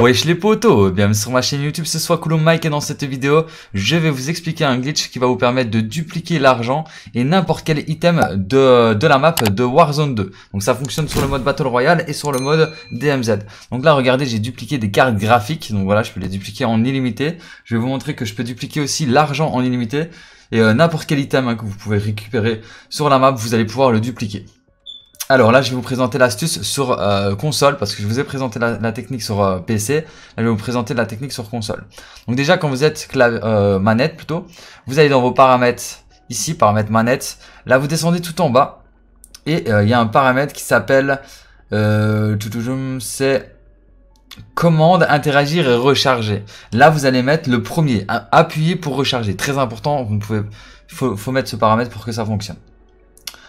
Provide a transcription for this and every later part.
Wesh les potos, bienvenue sur ma chaîne YouTube, ce soir Coulomb Mike et dans cette vidéo, je vais vous expliquer un glitch qui va vous permettre de dupliquer l'argent et n'importe quel item de, de la map de Warzone 2. Donc ça fonctionne sur le mode Battle Royale et sur le mode DMZ. Donc là regardez, j'ai dupliqué des cartes graphiques, donc voilà, je peux les dupliquer en illimité. Je vais vous montrer que je peux dupliquer aussi l'argent en illimité et euh, n'importe quel item hein, que vous pouvez récupérer sur la map, vous allez pouvoir le dupliquer. Alors là, je vais vous présenter l'astuce sur euh, console, parce que je vous ai présenté la, technique sur euh, PC, là je vais vous présenter la technique sur console. Donc déjà, quand vous êtes euh, manette plutôt, vous allez dans vos paramètres, ici, paramètres manette, là vous descendez tout en bas, et il y a un paramètre qui s'appelle, c'est commande, interagir et recharger. Là, vous allez mettre le premier, appuyer pour recharger, très important, vous pouvez, faut mettre ce paramètre pour que ça fonctionne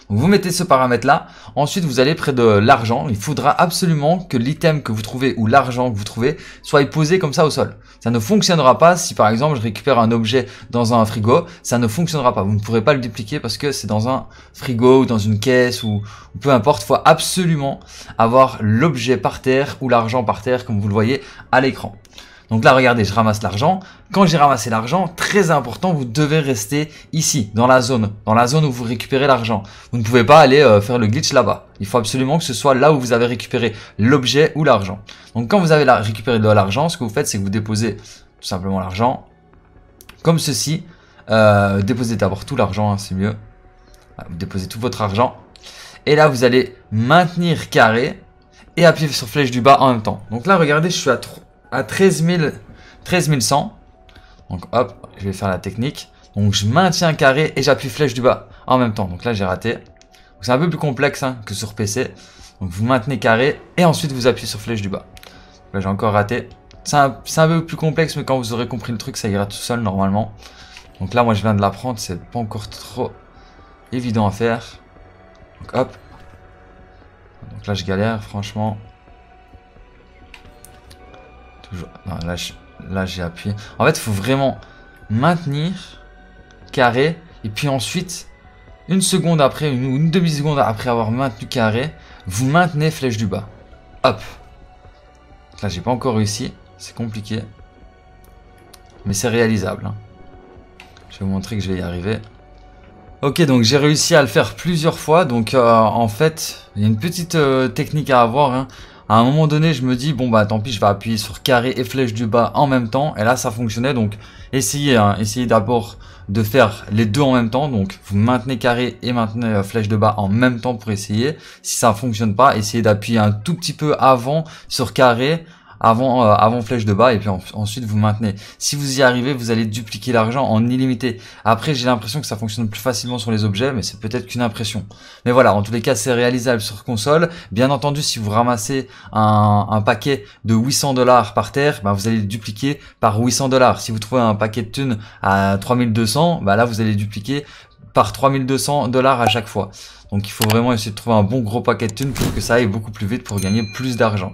vous mettez ce paramètre là, ensuite vous allez près de l'argent, il faudra absolument que l'item que vous trouvez ou l'argent que vous trouvez soit posé comme ça au sol. Ça ne fonctionnera pas si par exemple je récupère un objet dans un frigo, ça ne fonctionnera pas, vous ne pourrez pas le dupliquer parce que c'est dans un frigo ou dans une caisse ou, peu importe, Il faut absolument avoir l'objet par terre ou l'argent par terre comme vous le voyez à l'écran. Donc là, regardez, je ramasse l'argent. Quand j'ai ramassé l'argent, très important, vous devez rester ici, dans la zone, dans la zone où vous récupérez l'argent. Vous ne pouvez pas aller euh, faire le glitch là-bas. Il faut absolument que ce soit là où vous avez récupéré l'objet ou l'argent. Donc quand vous avez récupéré de l'argent, ce que vous faites, c'est que vous déposez tout simplement l'argent, comme ceci. Euh, déposez d'abord tout l'argent, hein, c'est mieux. Vous déposez tout votre argent. Et là, vous allez maintenir carré et appuyer sur flèche du bas en même temps. Donc là, regardez, je suis à, 3, à 13, 000, Donc hop, je vais faire la technique. Donc je maintiens carré et j'appuie flèche du bas en même temps. Donc là j'ai raté. C'est un peu plus complexe hein, que sur PC. Donc vous maintenez carré et ensuite vous appuyez sur flèche du bas. Là j'ai encore raté. C'est un, un, peu plus complexe mais quand vous aurez compris le truc ça ira tout seul normalement. Donc là moi je viens de l'apprendre, c'est pas encore trop évident à faire. Donc hop. Donc là je galère franchement là, j'ai appuyé. En fait, il faut vraiment maintenir, carré, et puis ensuite, une seconde après, une, une demi-seconde après avoir maintenu carré, vous maintenez flèche du bas. Hop Là, j'ai pas encore réussi. C'est compliqué. Mais c'est réalisable. Hein. Je vais vous montrer que je vais y arriver. Ok, donc j'ai réussi à le faire plusieurs fois. Donc, euh, en fait, il y a une petite euh, technique à avoir. Hein à un moment donné, je me dis, bon bah tant pis, je vais appuyer sur carré et flèche du bas en même temps. Et là, ça fonctionnait. Donc, essayez, hein. essayez d'abord de faire les deux en même temps. Donc, vous maintenez carré et maintenez euh, flèche de bas en même temps pour essayer. Si ça fonctionne pas, essayez d'appuyer un tout petit peu avant sur carré avant, euh, avant flèche de bas et puis ensuite vous maintenez. Si vous y arrivez, vous allez dupliquer l'argent en illimité. Après, j'ai l'impression que ça fonctionne plus facilement sur les objets, mais c'est peut-être qu'une impression. Mais voilà, en tous les cas, c'est réalisable sur console. Bien entendu, si vous ramassez un, paquet de 800 dollars par terre, ben, vous allez le dupliquer par 800 dollars. Si vous trouvez un paquet de thunes à 3200, bah, ben là, vous allez dupliquer par 3200 dollars à chaque fois. Donc il faut vraiment essayer de trouver un bon gros paquet de thunes pour que ça aille beaucoup plus vite pour gagner plus d'argent.